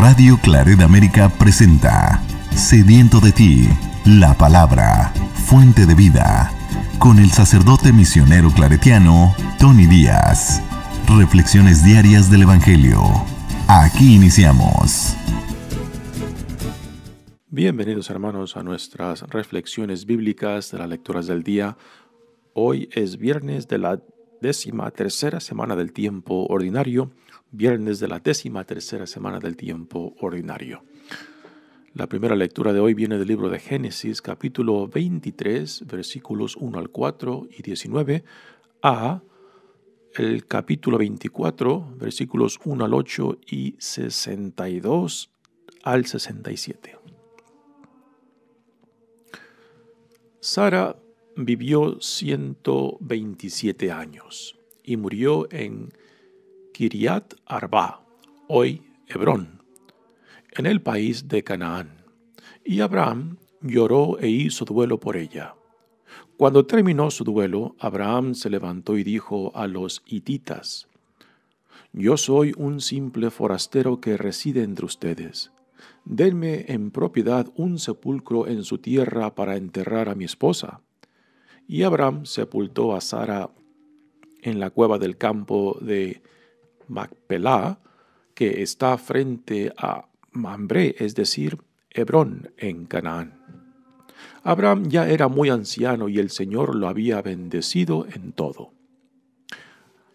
Radio Claret América presenta Sediento de ti, la palabra, fuente de vida, con el sacerdote misionero claretiano Tony Díaz. Reflexiones diarias del Evangelio. Aquí iniciamos. Bienvenidos hermanos a nuestras reflexiones bíblicas de las lecturas del día. Hoy es viernes de la décima tercera semana del tiempo ordinario viernes de la décima tercera semana del tiempo ordinario. La primera lectura de hoy viene del libro de Génesis, capítulo 23, versículos 1 al 4 y 19, a el capítulo 24, versículos 1 al 8 y 62 al 67. Sara vivió 127 años y murió en Kiriat Arba, hoy Hebrón, en el país de Canaán. Y Abraham lloró e hizo duelo por ella. Cuando terminó su duelo, Abraham se levantó y dijo a los hititas, Yo soy un simple forastero que reside entre ustedes. Denme en propiedad un sepulcro en su tierra para enterrar a mi esposa. Y Abraham sepultó a Sara en la cueva del campo de Macpelá, que está frente a Mamre, es decir, Hebrón, en Canaán. Abraham ya era muy anciano y el Señor lo había bendecido en todo.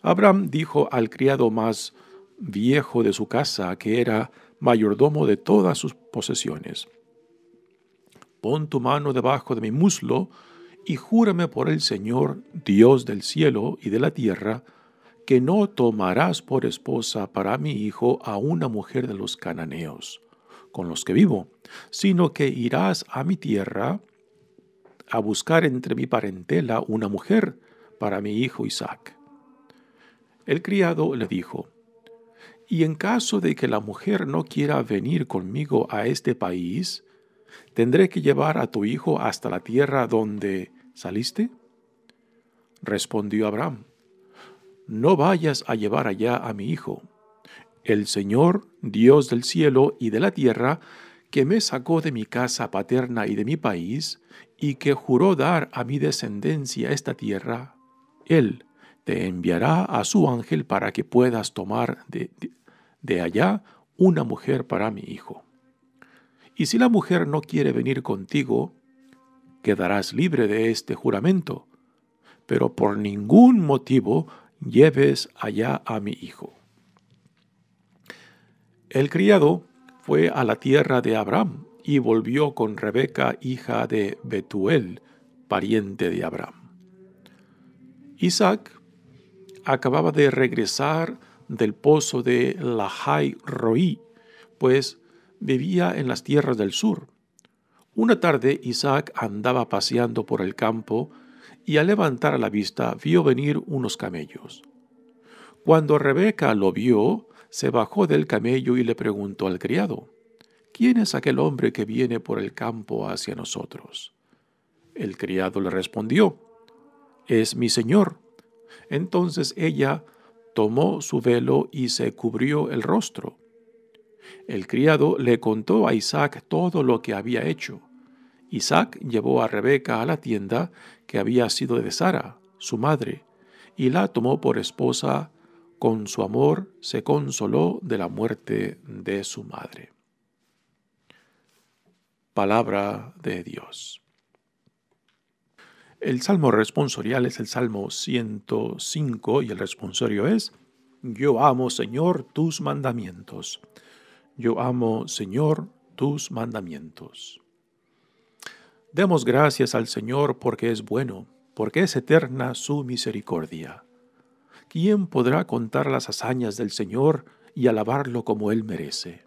Abraham dijo al criado más viejo de su casa, que era mayordomo de todas sus posesiones, Pon tu mano debajo de mi muslo y júrame por el Señor, Dios del cielo y de la tierra, que no tomarás por esposa para mi hijo a una mujer de los cananeos, con los que vivo, sino que irás a mi tierra a buscar entre mi parentela una mujer para mi hijo Isaac. El criado le dijo, Y en caso de que la mujer no quiera venir conmigo a este país, ¿tendré que llevar a tu hijo hasta la tierra donde saliste? Respondió Abraham, no vayas a llevar allá a mi hijo. El Señor, Dios del cielo y de la tierra, que me sacó de mi casa paterna y de mi país, y que juró dar a mi descendencia esta tierra, Él te enviará a su ángel para que puedas tomar de, allá una mujer para mi hijo. Y si la mujer no quiere venir contigo, quedarás libre de este juramento, pero por ningún motivo lleves allá a mi hijo. El criado fue a la tierra de Abraham y volvió con Rebeca, hija de Betuel, pariente de Abraham. Isaac acababa de regresar del pozo de Lahai Roí, pues vivía en las tierras del sur. Una tarde Isaac andaba paseando por el campo y al levantar la vista vio venir unos camellos. Cuando Rebeca lo vio, se bajó del camello y le preguntó al criado, ¿quién es aquel hombre que viene por el campo hacia nosotros? El criado le respondió, es mi señor. Entonces ella tomó su velo y se cubrió el rostro. El criado le contó a Isaac todo lo que había hecho Isaac llevó a Rebeca a la tienda que había sido de Sara, su madre, y la tomó por esposa. Con su amor se consoló de la muerte de su madre. Palabra de Dios. El salmo responsorial es el salmo 105 y el responsorio es: Yo amo, Señor, tus mandamientos. Yo amo, Señor, tus mandamientos. Demos gracias al Señor porque es bueno, porque es eterna su misericordia. ¿Quién podrá contar las hazañas del Señor y alabarlo como Él merece?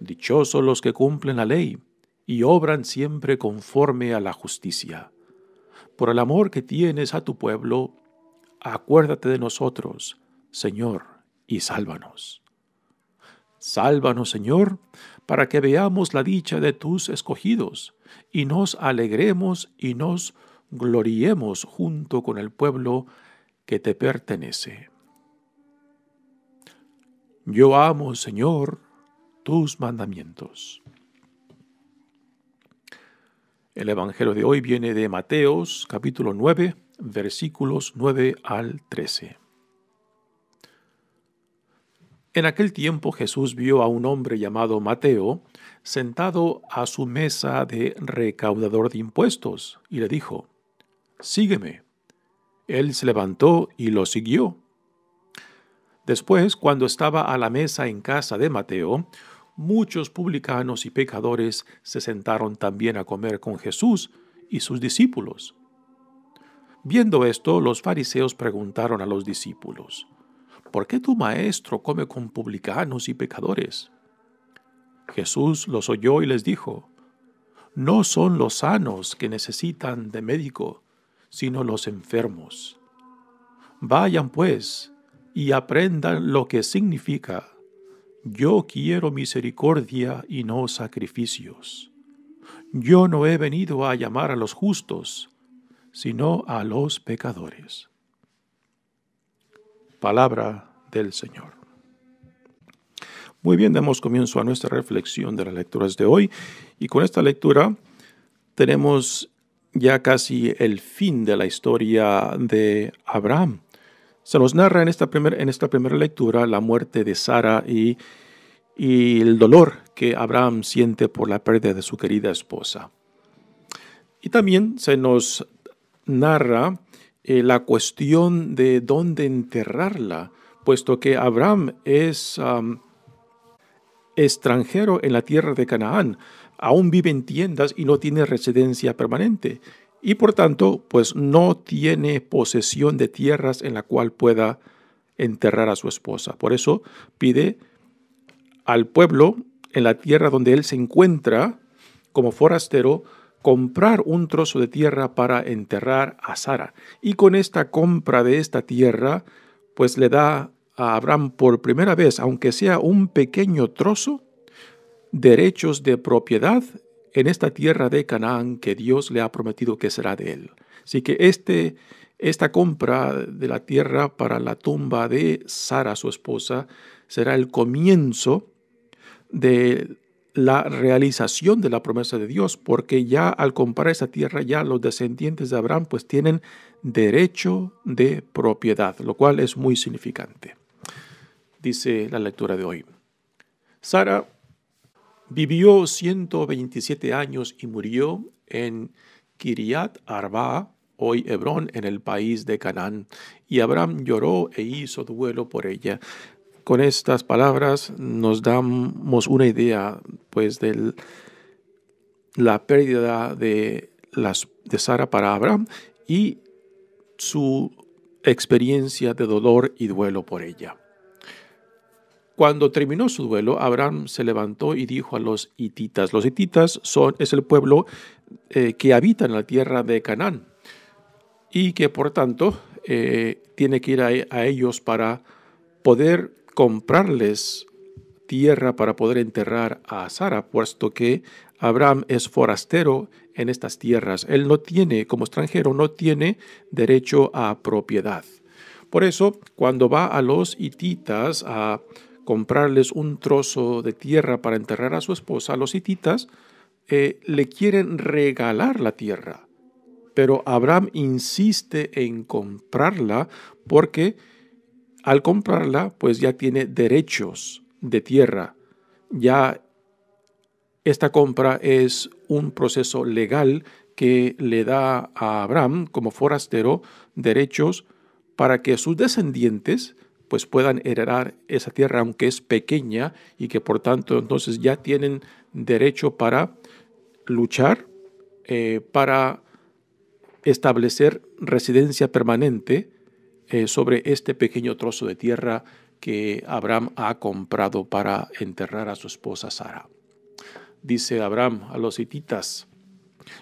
Dichosos los que cumplen la ley y obran siempre conforme a la justicia. Por el amor que tienes a tu pueblo, acuérdate de nosotros, Señor, y sálvanos. Sálvanos, Señor, para que veamos la dicha de tus escogidos, y nos alegremos y nos gloriemos junto con el pueblo que te pertenece. Yo amo, Señor, tus mandamientos. El Evangelio de hoy viene de Mateos capítulo 9, versículos 9 al 13. En aquel tiempo Jesús vio a un hombre llamado Mateo sentado a su mesa de recaudador de impuestos y le dijo, Sígueme. Él se levantó y lo siguió. Después, cuando estaba a la mesa en casa de Mateo, muchos publicanos y pecadores se sentaron también a comer con Jesús y sus discípulos. Viendo esto, los fariseos preguntaron a los discípulos, ¿por qué tu maestro come con publicanos y pecadores? Jesús los oyó y les dijo, No son los sanos que necesitan de médico, sino los enfermos. Vayan pues y aprendan lo que significa, yo quiero misericordia y no sacrificios. Yo no he venido a llamar a los justos, sino a los pecadores. Palabra del Señor. Muy bien, damos comienzo a nuestra reflexión de las lecturas de hoy y con esta lectura tenemos ya casi el fin de la historia de Abraham. Se nos narra en esta, en esta primera lectura la muerte de Sara y, y el dolor que Abraham siente por la pérdida de su querida esposa. Y también se nos narra eh, la cuestión de dónde enterrarla, puesto que Abraham es extranjero en la tierra de Canaán, aún vive en tiendas y no tiene residencia permanente, y por tanto, pues no tiene posesión de tierras en la cual pueda enterrar a su esposa. Por eso pide al pueblo en la tierra donde él se encuentra como forastero comprar un trozo de tierra para enterrar a Sara. Y con esta compra de esta tierra, pues le da a Abraham por primera vez, aunque sea un pequeño trozo, derechos de propiedad en esta tierra de Canaán que Dios le ha prometido que será de él. Así que este, esta compra de la tierra para la tumba de Sara, su esposa, será el comienzo de la realización de la promesa de Dios, porque ya al comprar esa tierra, ya los descendientes de Abraham pues tienen derecho de propiedad, lo cual es muy significante. Dice la lectura de hoy. Sara vivió 127 años y murió en Kiriat Arba, hoy Hebrón, en el país de Canaán. Y Abraham lloró e hizo duelo por ella con estas palabras nos damos una idea pues de la pérdida de, de Sara para Abraham y su experiencia de dolor y duelo por ella. Cuando terminó su duelo, Abraham se levantó y dijo a los hititas, los hititas son, es el pueblo eh, que habita en la tierra de Canaán y que por tanto eh, tiene que ir a ellos para poder comprarles tierra para poder enterrar a Sara, puesto que Abraham es forastero en estas tierras. Él no tiene, como extranjero, no tiene derecho a propiedad. Por eso, cuando va a los hititas a comprarles un trozo de tierra para enterrar a su esposa, los hititas eh, le quieren regalar la tierra. Pero Abraham insiste en comprarla porque al comprarla, pues ya tiene derechos de tierra. Ya esta compra es un proceso legal que le da a Abraham como forastero derechos para que sus descendientes pues puedan heredar esa tierra aunque es pequeña y que por tanto entonces ya tienen derecho para luchar eh, para establecer residencia permanente eh, sobre este pequeño trozo de tierra que Abraham ha comprado para enterrar a su esposa Sara. Dice Abraham a los hititas,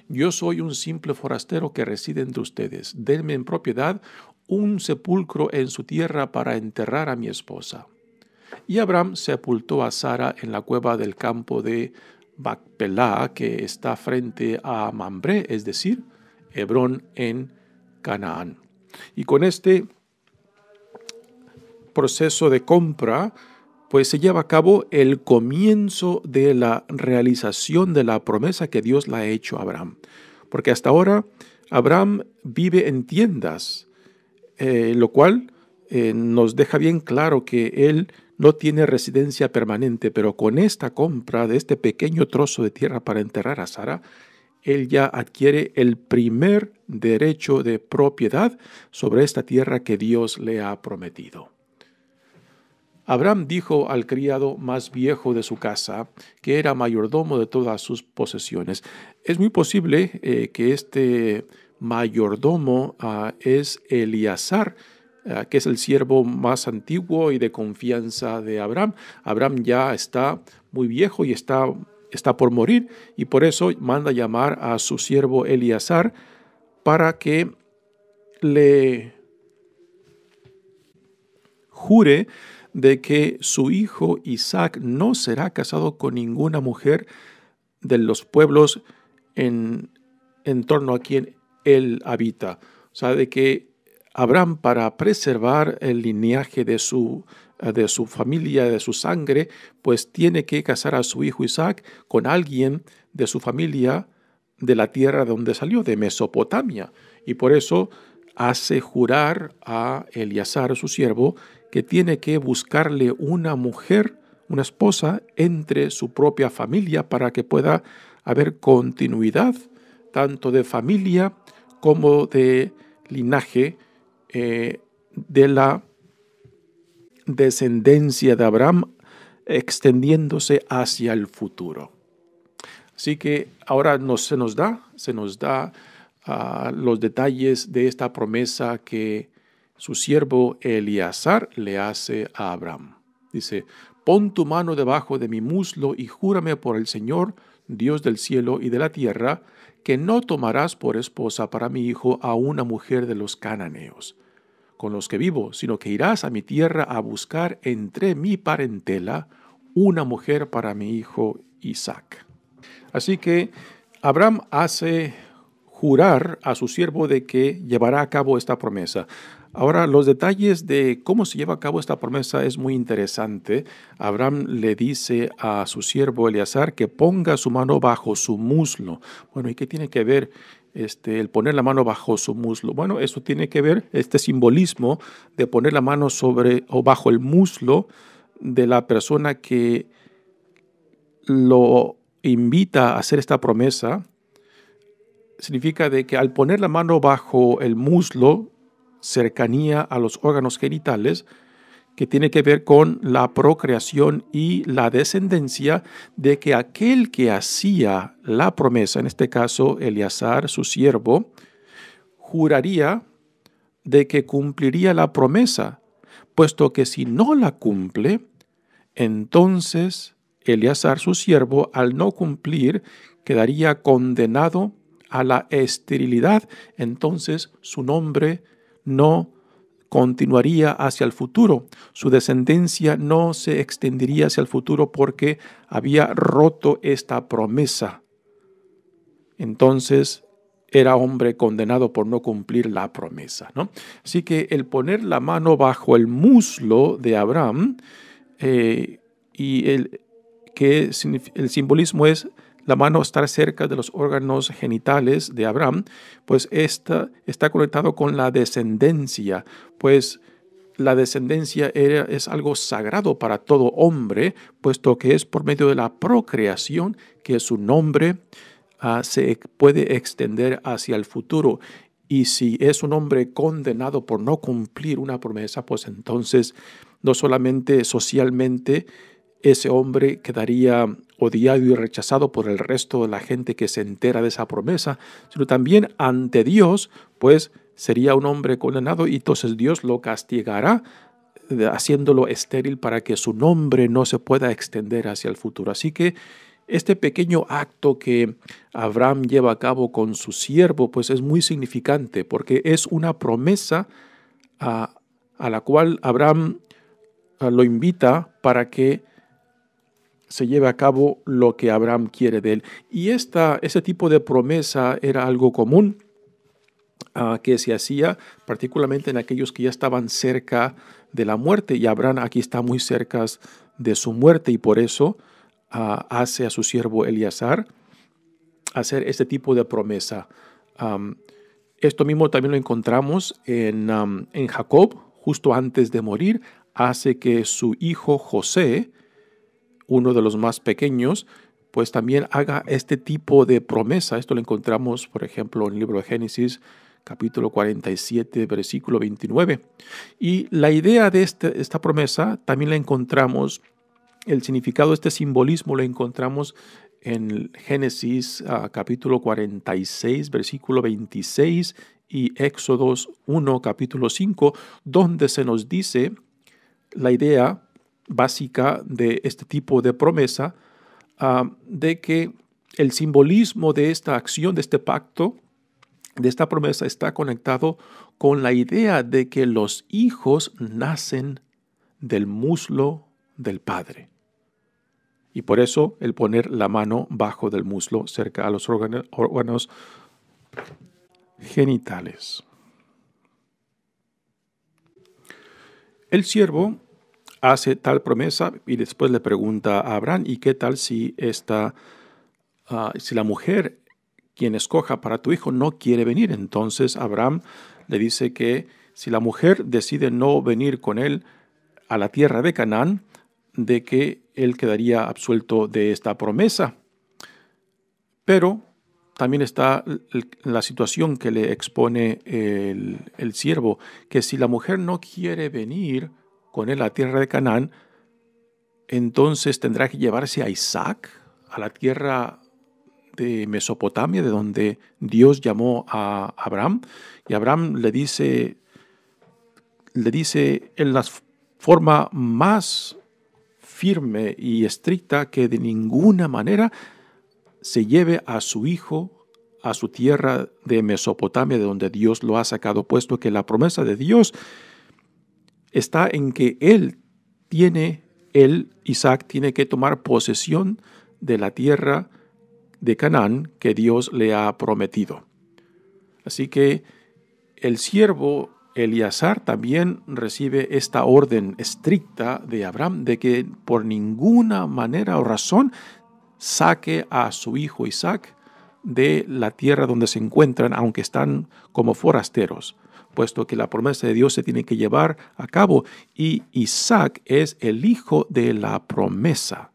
yo soy un simple forastero que reside entre ustedes, denme en propiedad un sepulcro en su tierra para enterrar a mi esposa. Y Abraham sepultó a Sara en la cueva del campo de Bacpelá, que está frente a Mambré, es decir, Hebrón en Canaán. Y con este proceso de compra, pues se lleva a cabo el comienzo de la realización de la promesa que Dios le ha hecho a Abraham. Porque hasta ahora Abraham vive en tiendas, eh, lo cual eh, nos deja bien claro que él no tiene residencia permanente, pero con esta compra de este pequeño trozo de tierra para enterrar a Sara, él ya adquiere el primer derecho de propiedad sobre esta tierra que Dios le ha prometido. Abraham dijo al criado más viejo de su casa, que era mayordomo de todas sus posesiones. Es muy posible eh, que este mayordomo ah, es Eliazar, ah, que es el siervo más antiguo y de confianza de Abraham. Abraham ya está muy viejo y está, está por morir, y por eso manda llamar a su siervo Eliazar para que le jure de que su hijo Isaac no será casado con ninguna mujer de los pueblos en, torno a quien él habita. O sea, de que Abraham, para preservar el linaje de su, de su familia, de su sangre, pues tiene que casar a su hijo Isaac con alguien de su familia de la tierra de donde salió, de Mesopotamia. Y por eso hace jurar a Eleazar, su siervo, que tiene que buscarle una mujer, una esposa, entre su propia familia para que pueda haber continuidad tanto de familia como de linaje eh, de la descendencia de Abraham extendiéndose hacia el futuro. Así que ahora se nos da, se nos da ah, los detalles de esta promesa que su siervo Eleazar le hace a Abraham. Dice, pon tu mano debajo de mi muslo y júrame por el Señor, Dios del cielo y de la tierra, que no tomarás por esposa para mi hijo a una mujer de los cananeos, con los que vivo, sino que irás a mi tierra a buscar entre mi parentela una mujer para mi hijo Isaac. Así que Abraham hace jurar a su siervo de que llevará a cabo esta promesa. Ahora, los detalles de cómo se lleva a cabo esta promesa es muy interesante. Abraham le dice a su siervo Eleazar que ponga su mano bajo su muslo. Bueno, ¿y qué tiene que ver este, el poner la mano bajo su muslo. Bueno, eso tiene que ver, este simbolismo de poner la mano sobre o bajo el muslo de la persona que lo invita a hacer esta promesa, significa de que al poner la mano bajo el muslo cercanía a los órganos genitales, que tiene que ver con la procreación y la descendencia de que aquel que hacía la promesa, en este caso Eleazar, su siervo, juraría de que cumpliría la promesa, puesto que si no la cumple, entonces Eleazar, su siervo, al no cumplir, quedaría condenado a la esterilidad, entonces su nombre no continuaría hacia el futuro. Su descendencia no se extendería hacia el futuro porque había roto esta promesa. Entonces era hombre condenado por no cumplir la promesa. Así que el poner la mano bajo el muslo de Abraham eh, y el, que el simbolismo es la mano estar cerca de los órganos genitales de Abraham, pues esta está conectado con la descendencia, pues la descendencia es algo sagrado para todo hombre, puesto que es por medio de la procreación que su nombre ah, se puede extender hacia el futuro. Y si es un hombre condenado por no cumplir una promesa, pues entonces no solamente socialmente ese hombre quedaría odiado y rechazado por el resto de la gente que se entera de esa promesa, sino también ante Dios, pues sería un hombre condenado y entonces Dios lo castigará eh, haciéndolo estéril para que su nombre no se pueda extender hacia el futuro. Así que este pequeño acto que Abraham lleva a cabo con su siervo, pues es muy significante porque es una promesa ah, a, la cual Abraham ah, lo invita para que se lleve a cabo lo que Abraham quiere de él. Y esta, ese tipo de promesa era algo común ah, que se hacía, particularmente en aquellos que ya estaban cerca de la muerte. Y Abraham aquí está muy cerca de su muerte y por eso ah, hace a su siervo Eleazar hacer este tipo de promesa. esto mismo también lo encontramos en, en Jacob, justo antes de morir, hace que su hijo José, uno de los más pequeños, pues también haga este tipo de promesa. Esto lo encontramos, por ejemplo, en el libro de Génesis capítulo 47, versículo 29. Y la idea de este, esta promesa también la encontramos, el significado, de este simbolismo lo encontramos en Génesis ah, capítulo 46, versículo 26 y Éxodos 1, capítulo 5, donde se nos dice la idea básica de este tipo de promesa, ah, de que el simbolismo de esta acción, de este pacto, de esta promesa está conectado con la idea de que los hijos nacen del muslo del Padre. Y por eso el poner la mano bajo del muslo cerca a los órganos genitales. El siervo hace tal promesa y después le pregunta a Abraham, ¿y qué tal si esta, ah, si la mujer quien escoja para tu hijo no quiere venir? Entonces Abraham le dice que si la mujer decide no venir con él a la tierra de Canaán, de que él quedaría absuelto de esta promesa. Pero también está la situación que le expone el, el siervo, que si la mujer no quiere venir, con él a la tierra de Canaán, entonces tendrá que llevarse a Isaac a la tierra de Mesopotamia, de donde Dios llamó a Abraham. Y Abraham le dice, le dice en la forma más firme y estricta que de ninguna manera se lleve a su hijo a su tierra de Mesopotamia, de donde Dios lo ha sacado, puesto que la promesa de Dios está en que él tiene, él, Isaac, tiene que tomar posesión de la tierra de Canaán que Dios le ha prometido. Así que el siervo Eleazar también recibe esta orden estricta de Abraham de que por ninguna manera o razón saque a su hijo Isaac de la tierra donde se encuentran, aunque están como forasteros puesto que la promesa de Dios se tiene que llevar a cabo y Isaac es el hijo de la promesa,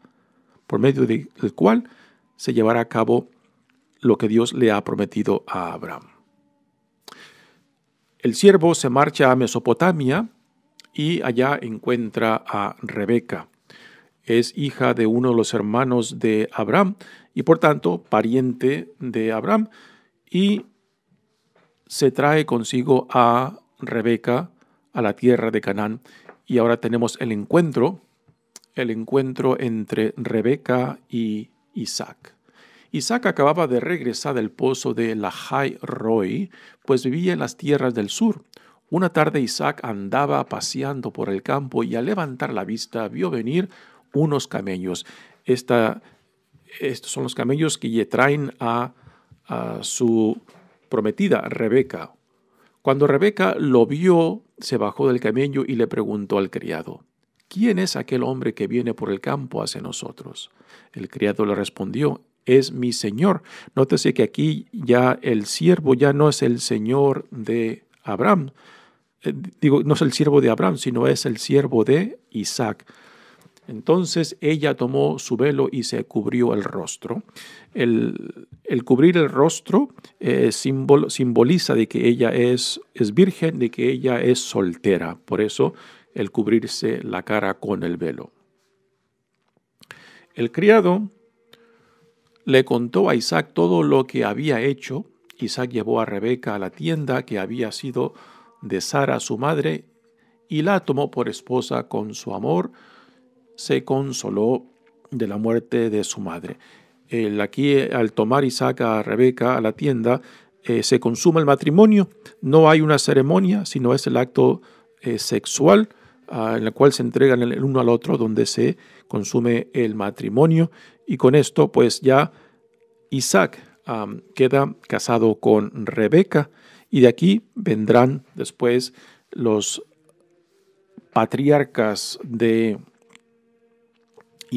por medio del cual se llevará a cabo lo que Dios le ha prometido a Abraham. El siervo se marcha a Mesopotamia y allá encuentra a Rebeca. Es hija de uno de los hermanos de Abraham y por tanto pariente de Abraham y se trae consigo a Rebeca a la tierra de Canaán. Y ahora tenemos el encuentro, el encuentro entre Rebeca y Isaac. Isaac acababa de regresar del pozo de Lahai Roy, pues vivía en las tierras del sur. Una tarde Isaac andaba paseando por el campo y al levantar la vista vio venir unos camellos. estos son los camellos que le traen a, a su prometida, Rebeca. Cuando Rebeca lo vio, se bajó del camello y le preguntó al criado, ¿quién es aquel hombre que viene por el campo hacia nosotros? El criado le respondió, es mi señor. Nótese que aquí ya el siervo ya no es el señor de Abraham, eh, digo, no es el siervo de Abraham, sino es el siervo de Isaac. Entonces ella tomó su velo y se cubrió el rostro. El, cubrir el rostro eh, simboliza de que ella es, es virgen, de que ella es soltera. Por eso el cubrirse la cara con el velo. El criado le contó a Isaac todo lo que había hecho. Isaac llevó a Rebeca a la tienda que había sido de Sara su madre y la tomó por esposa con su amor se consoló de la muerte de su madre. aquí, al tomar Isaac a Rebeca a la tienda, eh, se consuma el matrimonio, no hay una ceremonia, sino es el acto eh, sexual ah, en el cual se entregan el, uno al otro, donde se consume el matrimonio. Y con esto, pues ya Isaac queda casado con Rebeca, y de aquí vendrán después los patriarcas de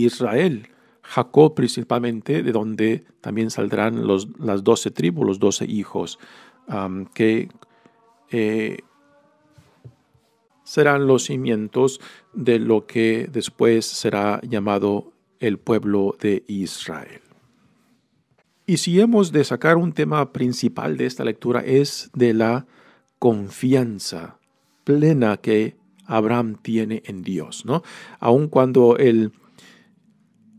Israel, Jacob principalmente, de donde también saldrán los, las doce tribus, los doce hijos, que eh, serán los cimientos de lo que después será llamado el pueblo de Israel. Y si hemos de sacar un tema principal de esta lectura es de la confianza plena que Abraham tiene en Dios, ¿no? Aun cuando el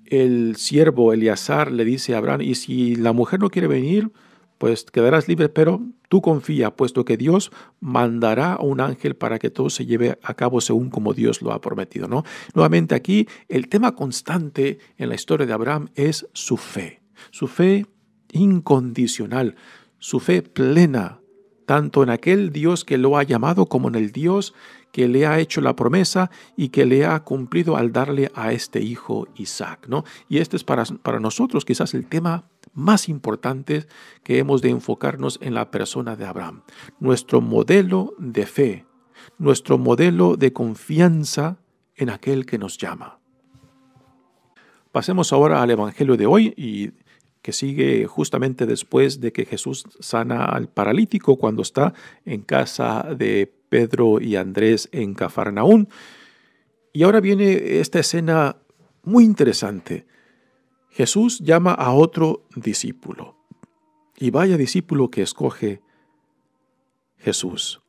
el siervo Eleazar le dice a Abraham, y si la mujer no quiere venir, pues quedarás libre, pero tú confía, puesto que Dios mandará a un ángel para que todo se lleve a cabo según como Dios lo ha prometido, ¿no? Nuevamente aquí el tema constante en la historia de Abraham es su fe, su fe incondicional, su fe plena, tanto en aquel Dios que lo ha llamado como en el Dios que le ha hecho la promesa y que le ha cumplido al darle a este hijo Isaac. ¿no? Y este es para, para nosotros quizás el tema más importante que hemos de enfocarnos en la persona de Abraham. Nuestro modelo de fe, nuestro modelo de confianza en aquel que nos llama. Pasemos ahora al Evangelio de hoy y que sigue justamente después de que Jesús sana al paralítico cuando está en casa de Pedro y Andrés en Cafarnaún. Y ahora viene esta escena muy interesante. Jesús llama a otro discípulo. Y vaya discípulo que escoge Jesús.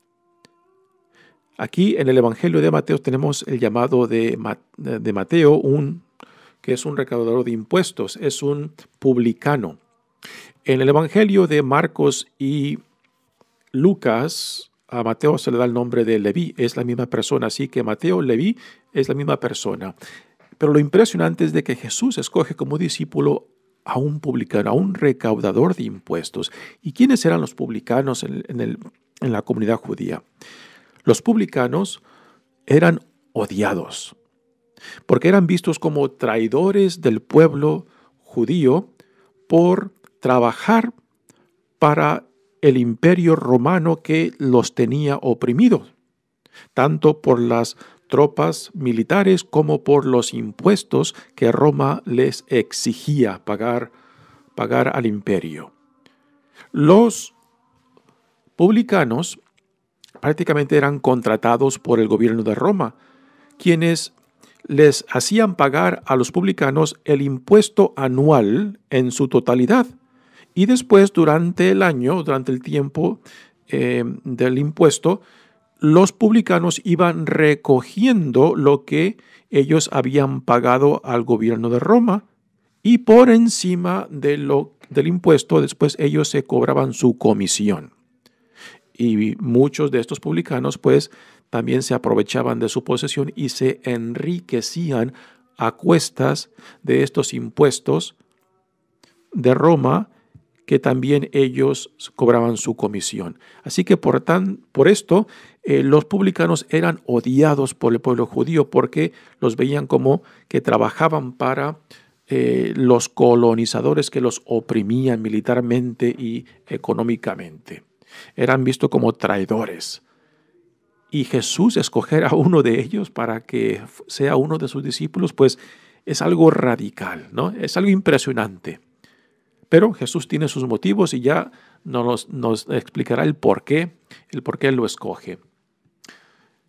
Aquí en el Evangelio de Mateo tenemos el llamado de, de Mateo, un, que es un recaudador de impuestos, es un publicano. En el Evangelio de Marcos y Lucas a Mateo se le da el nombre de Levi, es la misma persona, así que Mateo, Leví es la misma persona. Pero lo impresionante es de que Jesús escoge como discípulo a un publicano, a un recaudador de impuestos. ¿Y quiénes eran los publicanos en, en la comunidad judía? Los publicanos eran odiados, porque eran vistos como traidores del pueblo judío por trabajar para el imperio romano que los tenía oprimidos, tanto por las tropas militares como por los impuestos que Roma les exigía pagar, pagar al imperio. Los publicanos prácticamente eran contratados por el gobierno de Roma, quienes les hacían pagar a los publicanos el impuesto anual en su totalidad, y después, durante el año, durante el tiempo eh, del impuesto, los publicanos iban recogiendo lo que ellos habían pagado al gobierno de Roma y por encima de lo, del impuesto después ellos se cobraban su comisión. Y muchos de estos publicanos pues también se aprovechaban de su posesión y se enriquecían a cuestas de estos impuestos de Roma que también ellos cobraban su comisión. Así que por, tan, por esto eh, los publicanos eran odiados por el pueblo judío porque los veían como que trabajaban para eh, los colonizadores que los oprimían militarmente y económicamente. Eran vistos como traidores. Y Jesús escoger a uno de ellos para que sea uno de sus discípulos, pues es algo radical, ¿no? Es algo impresionante. Pero Jesús tiene sus motivos y ya nos, nos explicará el por qué, el por qué lo escoge.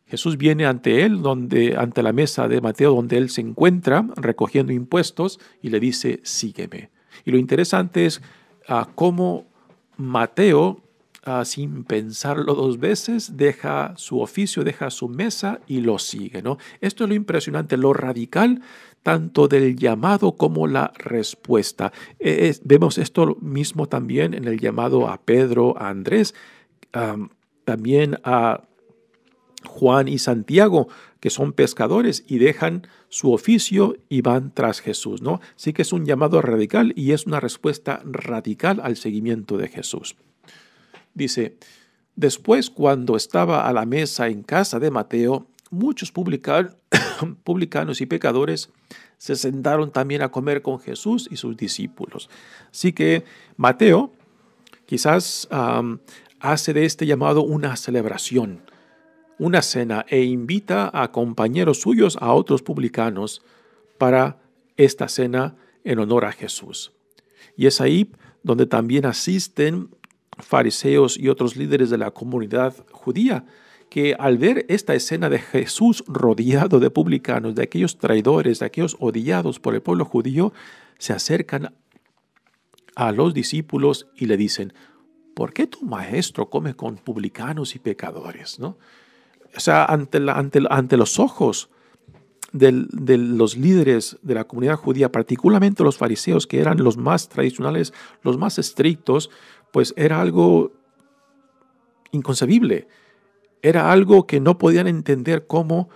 Jesús viene ante él, donde, ante la mesa de Mateo, donde él se encuentra recogiendo impuestos y le dice, sígueme. Y lo interesante es ah, cómo Mateo Ah, sin pensarlo dos veces, deja su oficio, deja su mesa y lo sigue. ¿no? Esto es lo impresionante, lo radical tanto del llamado como la respuesta. E, vemos esto mismo también en el llamado a Pedro, a Andrés, también a Juan y Santiago, que son pescadores y dejan su oficio y van tras Jesús, ¿no? Sí que es un llamado radical y es una respuesta radical al seguimiento de Jesús. Dice, después cuando estaba a la mesa en casa de Mateo, muchos publicanos y pecadores se sentaron también a comer con Jesús y sus discípulos. Así que Mateo quizás hace de este llamado una celebración, una cena, e invita a compañeros suyos, a otros publicanos, para esta cena en honor a Jesús. Y es ahí donde también asisten fariseos y otros líderes de la comunidad judía, que al ver esta escena de Jesús rodeado de publicanos, de aquellos traidores, de aquellos odiados por el pueblo judío, se acercan a los discípulos y le dicen, ¿por qué tu maestro come con publicanos y pecadores? ¿No? O sea, ante, ante, los ojos de los líderes de la comunidad judía, particularmente los fariseos, que eran los más tradicionales, los más estrictos, pues era algo inconcebible. Era algo que no podían entender cómo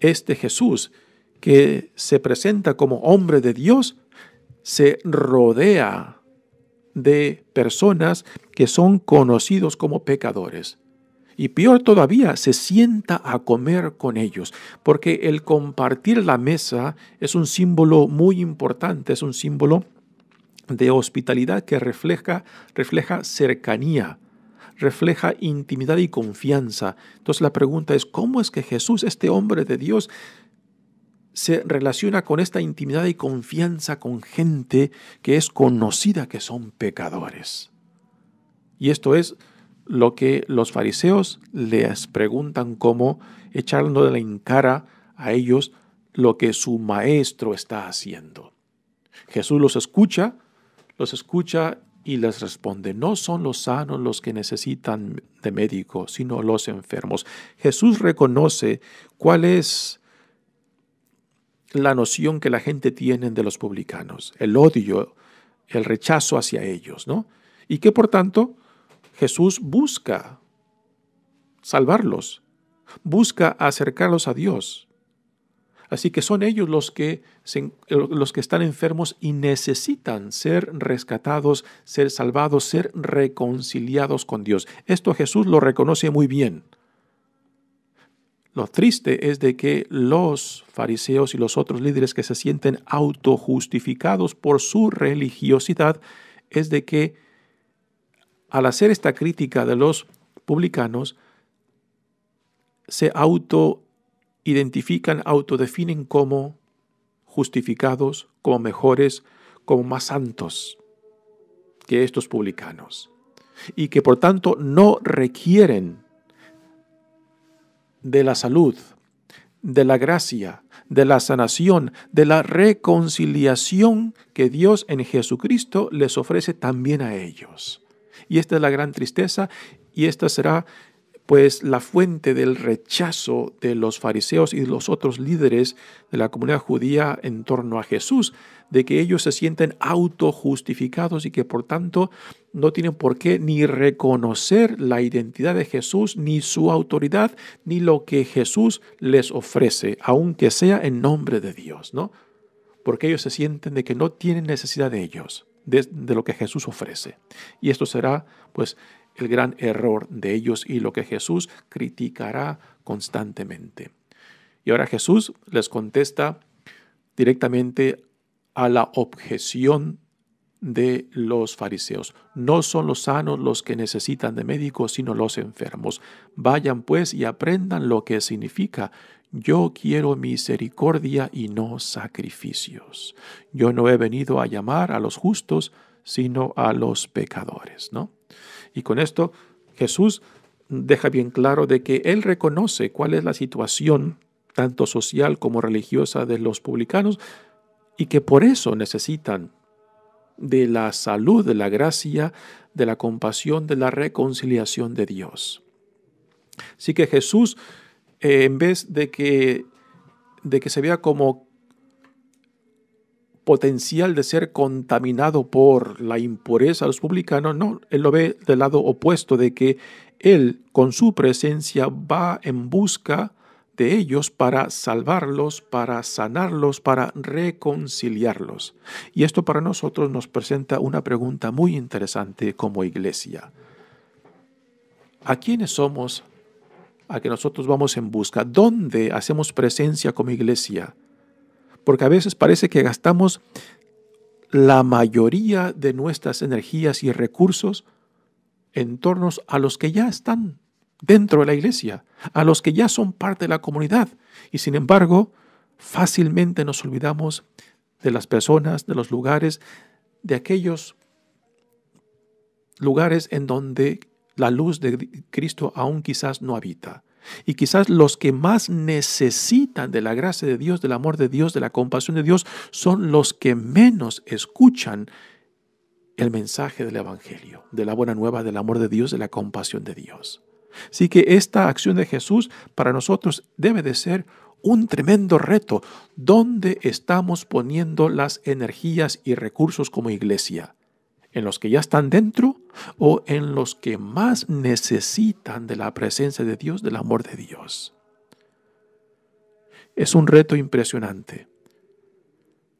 este Jesús, que se presenta como hombre de Dios, se rodea de personas que son conocidos como pecadores. Y peor todavía, se sienta a comer con ellos, porque el compartir la mesa es un símbolo muy importante, es un símbolo de hospitalidad que refleja, refleja cercanía, refleja intimidad y confianza. Entonces la pregunta es, ¿cómo es que Jesús, este hombre de Dios, se relaciona con esta intimidad y confianza con gente que es conocida que son pecadores? Y esto es lo que los fariseos les preguntan echando de la cara a ellos lo que su maestro está haciendo. Jesús los escucha, los escucha y les responde, no son los sanos los que necesitan de médico, sino los enfermos. Jesús reconoce cuál es la noción que la gente tiene de los publicanos, el odio, el rechazo hacia ellos, ¿no? Y que por tanto Jesús busca salvarlos, busca acercarlos a Dios. Así que son ellos los que, eh, los que están enfermos y necesitan ser rescatados, ser salvados, ser reconciliados con Dios. Esto Jesús lo reconoce muy bien. Lo triste es de que los fariseos y los otros líderes que se sienten autojustificados por su religiosidad es de que al hacer esta crítica de los publicanos se auto identifican, autodefinen como justificados, como mejores, como más santos que estos publicanos y que por tanto no requieren de la salud, de la gracia, de la sanación, de la reconciliación que Dios en Jesucristo les ofrece también a ellos. Y esta es la gran tristeza y esta será pues la fuente del rechazo de los fariseos y los otros líderes de la comunidad judía en torno a Jesús, de que ellos se sienten autojustificados y que por tanto no tienen por qué ni reconocer la identidad de Jesús, ni su autoridad, ni lo que Jesús les ofrece, aunque sea en nombre de Dios, ¿no? Porque ellos se sienten de que no tienen necesidad de ellos, de lo que Jesús ofrece. Y esto será, pues, el gran error de ellos y lo que Jesús criticará constantemente. Y ahora Jesús les contesta directamente a la objeción de los fariseos. No son los sanos los que necesitan de médicos, sino los enfermos. Vayan pues y aprendan lo que significa. Yo quiero misericordia y no sacrificios. Yo no he venido a llamar a los justos, sino a los pecadores, ¿no? Y con esto Jesús deja bien claro de que él reconoce cuál es la situación, tanto social como religiosa, de los publicanos y que por eso necesitan de la salud, de la gracia, de la compasión, de la reconciliación de Dios. Así que Jesús, eh, en vez de que, de que se vea como potencial de ser contaminado por la impureza de los publicanos, no, él lo ve del lado opuesto, de que él con su presencia va en busca de ellos para salvarlos, para sanarlos, para reconciliarlos. Y esto para nosotros nos presenta una pregunta muy interesante como iglesia. ¿A quiénes somos? ¿A que nosotros vamos en busca? ¿Dónde hacemos presencia como iglesia? porque a veces parece que gastamos la mayoría de nuestras energías y recursos en torno a los que ya están dentro de la iglesia, a los que ya son parte de la comunidad. Y sin embargo, fácilmente nos olvidamos de las personas, de los lugares, de aquellos lugares en donde la luz de Cristo aún quizás no habita. Y quizás los que más necesitan de la gracia de Dios, del amor de Dios, de la compasión de Dios, son los que menos escuchan el mensaje del Evangelio, de la buena nueva, del amor de Dios, de la compasión de Dios. Así que esta acción de Jesús para nosotros debe de ser un tremendo reto. ¿Dónde estamos poniendo las energías y recursos como iglesia? en los que ya están dentro o en los que más necesitan de la presencia de Dios, del amor de Dios. Es un reto impresionante.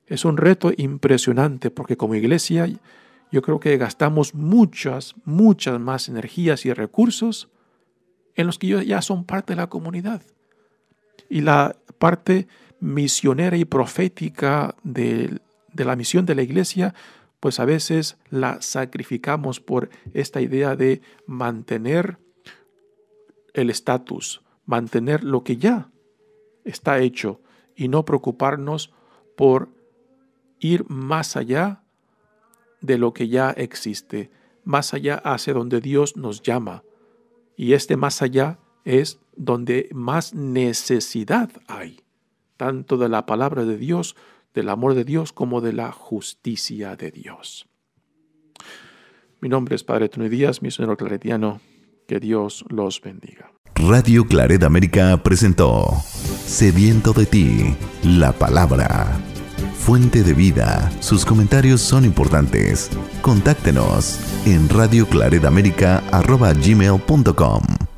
Es un reto impresionante porque como iglesia yo creo que gastamos muchas, muchas más energías y recursos en los que ya son parte de la comunidad. Y la parte misionera y profética de, de la misión de la iglesia pues a veces la sacrificamos por esta idea de mantener el estatus, mantener lo que ya está hecho y no preocuparnos por ir más allá de lo que ya existe, más allá hacia donde Dios nos llama. Y este más allá es donde más necesidad hay, tanto de la palabra de Dios del amor de Dios como de la justicia de Dios. Mi nombre es Padre Tony Díaz, mi señor claretiano. Que Dios los bendiga. Radio Claret América presentó Sediento de ti, la palabra. Fuente de vida, sus comentarios son importantes. Contáctenos en gmail.com.